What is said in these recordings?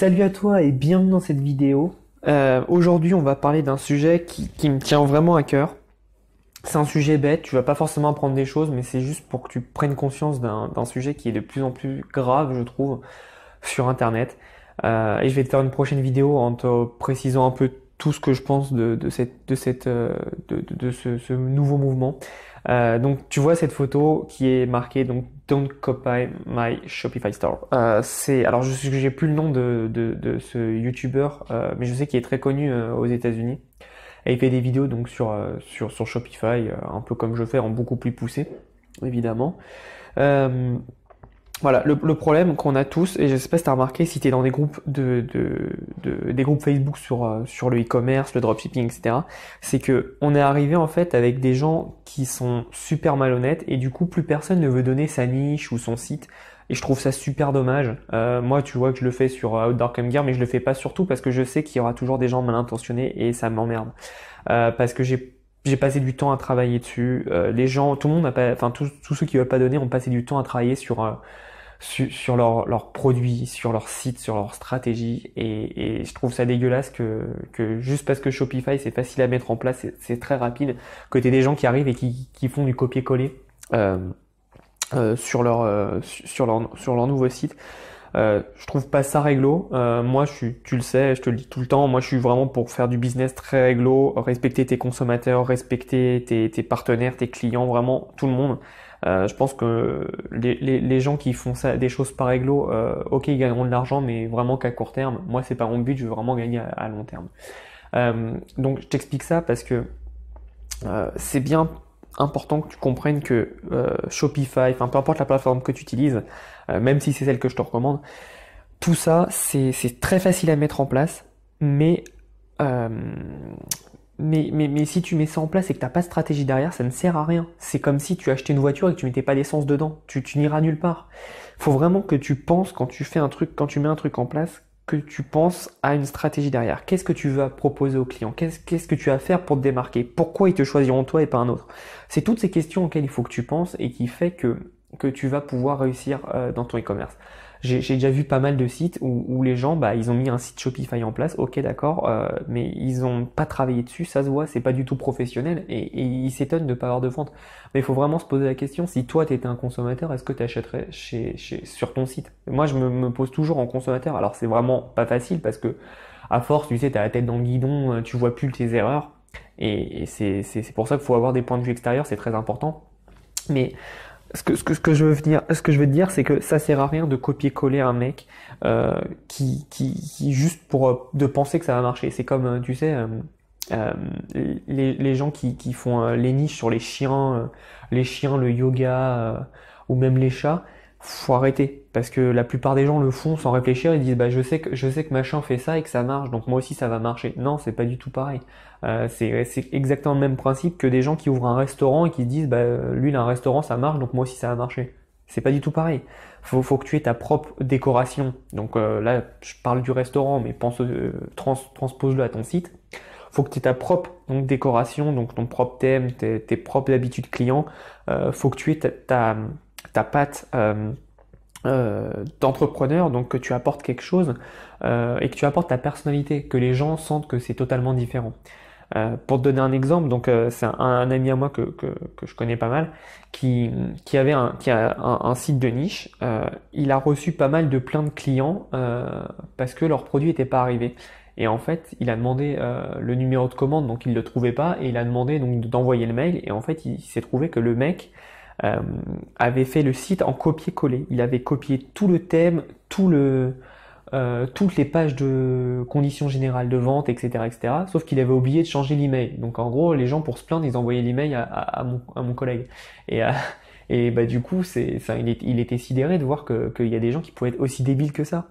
Salut à toi et bienvenue dans cette vidéo. Euh, aujourd'hui, on va parler d'un sujet qui, me tient vraiment à cœur. C'est un sujet bête, tu vas pas forcément apprendre des choses, mais c'est juste pour que tu prennes conscience d'un sujet qui est de plus en plus grave, je trouve, sur Internet. Euh, et je vais te faire une prochaine vidéo en te précisant un peu tout ce que je pense de, de, cette, de, cette, euh, de, de ce, nouveau mouvement. Euh, donc tu vois cette photo qui est marquée donc Don't copy my Shopify store. Euh, c'est alors je j'ai plus le nom de, de, de ce youtubeur, euh, mais je sais qu'il est très connu aux États-Unis. Et il fait des vidéos donc sur sur, sur Shopify, un peu comme je fais, en beaucoup plus poussé évidemment. Voilà, le, problème qu'on a tous, et je sais pas si t'as remarqué, si t'es dans des groupes de, de, des groupes Facebook sur euh, sur le e-commerce, le dropshipping, etc., c'est que on est arrivé en fait avec des gens qui sont super malhonnêtes et du coup plus personne ne veut donner sa niche ou son site. Et je trouve ça super dommage. Euh, moi, tu vois que je le fais sur euh, Outdoor Cam mais je le fais pas surtout parce que je sais qu'il y aura toujours des gens mal intentionnés et ça m'emmerde. parce que j'ai j'ai passé du temps à travailler dessus. Euh, les gens, tout le monde enfin tous, ceux qui veulent pas donner ont passé du temps à travailler sur euh, sur leurs leur produits, sur leur site, sur leur stratégie. Et, je trouve ça dégueulasse que juste parce que Shopify c'est facile à mettre en place, c'est très rapide, que t'aies des gens qui arrivent et qui, qui font du copier-coller euh, sur leur sur leur sur leur nouveau site. Euh, je trouve pas ça réglo. Euh, moi, je suis, tu le sais, je te le dis tout le temps. Moi, je suis vraiment pour faire du business très réglo, respecter tes consommateurs, respecter tes, tes partenaires, tes clients, vraiment tout le monde. Euh, je pense que les, les, gens qui font ça, des choses pas réglo, ok, ils gagneront de l'argent, mais vraiment qu'à court terme. Moi, c'est pas mon but. Je veux vraiment gagner à, à long terme. donc, je t'explique ça parce que c'est bien important que tu comprennes que euh, Shopify, enfin peu importe la plateforme que tu utilises, euh, même si c'est celle que je te recommande, tout ça c'est très facile à mettre en place, euh, mais, mais, mais, si tu mets ça en place et que tu n'as pas de stratégie derrière, ça ne sert à rien. C'est comme si tu achetais une voiture et que tu mettais pas d'essence dedans, tu, tu n'iras nulle part. Faut vraiment que tu penses quand tu fais un truc, quand tu mets un truc en place, que tu penses à une stratégie derrière. Qu'est-ce que tu vas proposer aux clients Qu'est-ce que tu vas faire pour te démarquer Pourquoi ils te choisiront toi et pas un autre C'est toutes ces questions auxquelles il faut que tu penses et qui fait que, que tu vas pouvoir réussir euh, dans ton e-commerce j'ai déjà vu pas mal de sites où, où, les gens, bah, ils ont mis un site Shopify en place, ok d'accord, euh, mais ils ont pas travaillé dessus, ça se voit, c'est pas du tout professionnel, et, et ils s'étonnent de pas avoir de vente. Mais il faut vraiment se poser la question, si toi tu étais un consommateur, est-ce que tu achèterais chez, sur ton site Moi je me, pose toujours en consommateur, alors c'est vraiment pas facile parce que à force, tu sais, t'as la tête dans le guidon, euh, tu vois plus tes erreurs, et, et c'est pour ça qu'il faut avoir des points de vue extérieurs, c'est très important. Mais ce que, ce que, ce que je veux dire, ce que je veux dire, c'est que ça sert à rien de copier-coller un mec euh, qui, qui, juste pour euh, de penser que ça va marcher. C'est comme, euh, tu sais, les, les, gens qui, qui font les niches sur les chiens, les chiens, le yoga ou même les chats faut arrêter parce que la plupart des gens le font sans réfléchir ils disent bah je sais que je sais que machin fait ça et que ça marche donc moi aussi ça va marcher non c'est pas du tout pareil euh, c'est exactement le même principe que des gens qui ouvrent un restaurant et qui disent bah lui il a un restaurant ça marche donc moi aussi ça va marcher c'est pas du tout pareil faut faut que tu aies ta propre décoration donc euh, là je parle du restaurant mais pense euh, transpose-le à ton site faut que tu aies ta propre donc, décoration donc ton propre thème tes, tes propres habitudes clients faut que tu aies ta ta patte euh, euh, d'entrepreneur, donc que tu apportes quelque chose euh, et que tu apportes ta personnalité, que les gens sentent que c'est totalement différent. pour te donner un exemple, donc c'est un, ami à moi que, que, que, je connais pas mal, qui, qui avait un, qui a un, site de niche. il a reçu pas mal de plein de clients parce que leur produit n'était pas arrivé. Et en fait, il a demandé le numéro de commande, donc il le trouvait pas, et il a demandé donc d'envoyer le mail. Et en fait, il s'est trouvé que le mec euh, avait fait le site en copier-coller. Il avait copié tout le thème, tout le, euh, toutes les pages de conditions générales de vente, etc. etc. sauf qu'il avait oublié de changer l'email. Donc en gros, les gens, pour se plaindre, ils envoyaient l'email à, à, mon, collègue. Et, euh, et bah, du coup, c'est, ça, il, était sidéré de voir qu'il y a des gens qui pouvaient être aussi débiles que ça.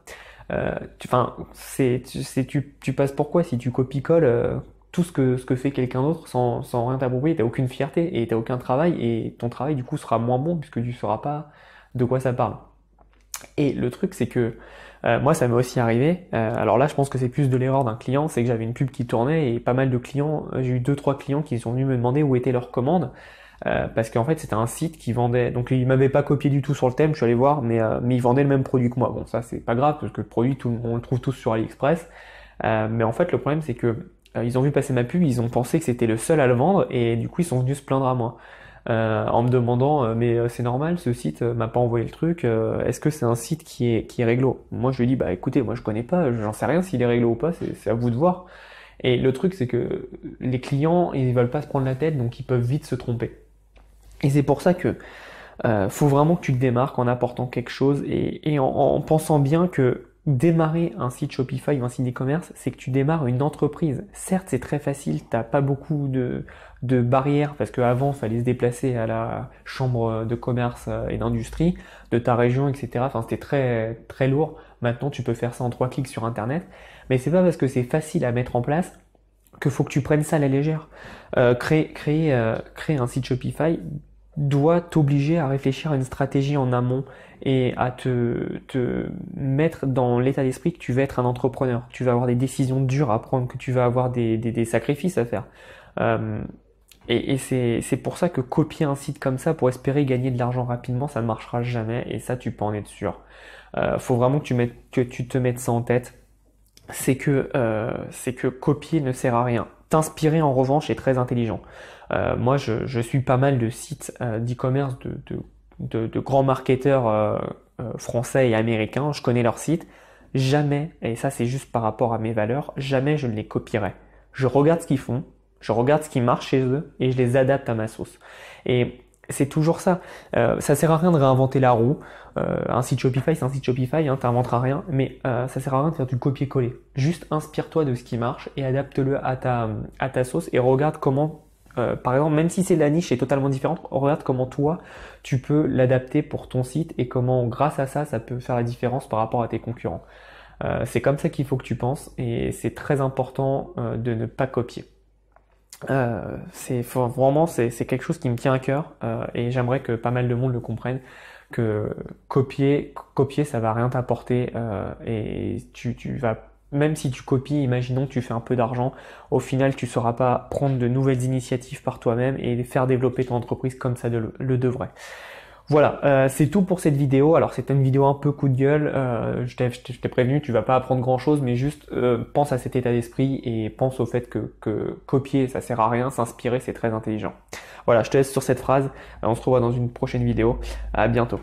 Enfin, euh, tu, tu, tu, passes pourquoi si tu copies-colles euh, tout ce que, ce que fait quelqu'un d'autre sans, sans rien t'approprier, t'as aucune fierté et t'as aucun travail et ton travail du coup sera moins bon puisque tu sauras pas de quoi ça parle. Et le truc c'est que euh, moi ça m'est aussi arrivé, euh, alors là je pense que c'est plus de l'erreur d'un client, c'est que j'avais une pub qui tournait et pas mal de clients, euh, j'ai eu deux trois clients qui sont venus me demander où était leur commande. parce qu'en fait c'était un site qui vendait donc ils m'avaient pas copié du tout sur le thème je suis allé voir mais mais vendaient vendaient le même produit que moi bon ça c'est pas grave parce que le produit tout, on le trouve tous sur AliExpress mais en fait le problème c'est que euh, ils ont vu passer ma pub, ils ont pensé que c'était le seul à le vendre et du coup ils sont venus se plaindre à moi. Euh, en me demandant euh, mais c'est normal ce site m'a pas envoyé le truc est-ce que c'est un site qui est qui est réglo moi je lui dis bah écoutez moi je connais pas j'en sais rien s'il est réglo ou pas c'est à vous de voir et le truc c'est que les clients ils veulent pas se prendre la tête donc ils peuvent vite se tromper et c'est pour ça que faut vraiment que tu te démarques en apportant quelque chose et, en pensant bien que démarrer un site Shopify ou un site e-commerce, c'est que tu démarres une entreprise. Certes, c'est très facile, t'as pas beaucoup de, de barrières parce qu'avant, fallait se déplacer à la chambre de commerce euh, et d'industrie de ta région, etc. Enfin, c'était très, très lourd. Maintenant, tu peux faire ça en trois clics sur Internet. Mais c'est pas parce que c'est facile à mettre en place que faut que tu prennes ça à la légère. Euh, créer, créer, euh, créer un site Shopify, doit t'obliger à réfléchir à une stratégie en amont et à te, te mettre dans l'état d'esprit que tu vas être un entrepreneur, que tu vas avoir des décisions dures à prendre, que tu vas avoir des, des, des sacrifices à faire. Euh, et, et c'est pour ça que copier un site comme ça pour espérer gagner de l'argent rapidement, ça ne marchera jamais et ça, tu peux en être sûr. Euh, faut vraiment que tu, mettes, que tu te mettes ça en tête. C'est que, euh, que copier ne sert à rien. T'inspirer en revanche est très intelligent. Euh, moi, je, je, suis pas mal de sites euh, d'e-commerce de, de, de, de, grands marketeurs euh, euh, français et américains. Je connais leurs sites. Jamais, et ça c'est juste par rapport à mes valeurs, jamais je ne les copierai. Je regarde ce qu'ils font, je regarde ce qui marche chez eux et je les adapte à ma sauce. Et c'est toujours ça. Euh, ça sert à rien de réinventer la roue. un site Shopify, c'est un site Shopify, hein, t'inventeras rien. Mais ça sert à rien de faire du copier-coller. Juste inspire-toi de ce qui marche et adapte-le à ta, à ta sauce et regarde comment euh, par exemple, même si c'est la niche est totalement différente, regarde comment toi tu peux l'adapter pour ton site et comment grâce à ça ça peut faire la différence par rapport à tes concurrents. Euh, c'est comme ça qu'il faut que tu penses et c'est très important euh, de ne pas copier. c'est vraiment c'est quelque chose qui me tient à cœur et j'aimerais que pas mal de monde le comprenne que copier copier ça va rien t'apporter et tu, tu vas même si tu copies, imaginons que tu fais un peu d'argent, au final tu ne sauras pas prendre de nouvelles initiatives par toi-même et faire développer ton entreprise comme ça le devrait. Voilà, euh, c'est tout pour cette vidéo. Alors c'était une vidéo un peu coup de gueule. Euh, je t'ai prévenu, tu vas pas apprendre grand chose, mais juste euh, pense à cet état d'esprit et pense au fait que, copier ça sert à rien, s'inspirer c'est très intelligent. Voilà, je te laisse sur cette phrase. on se revoit dans une prochaine vidéo. À bientôt.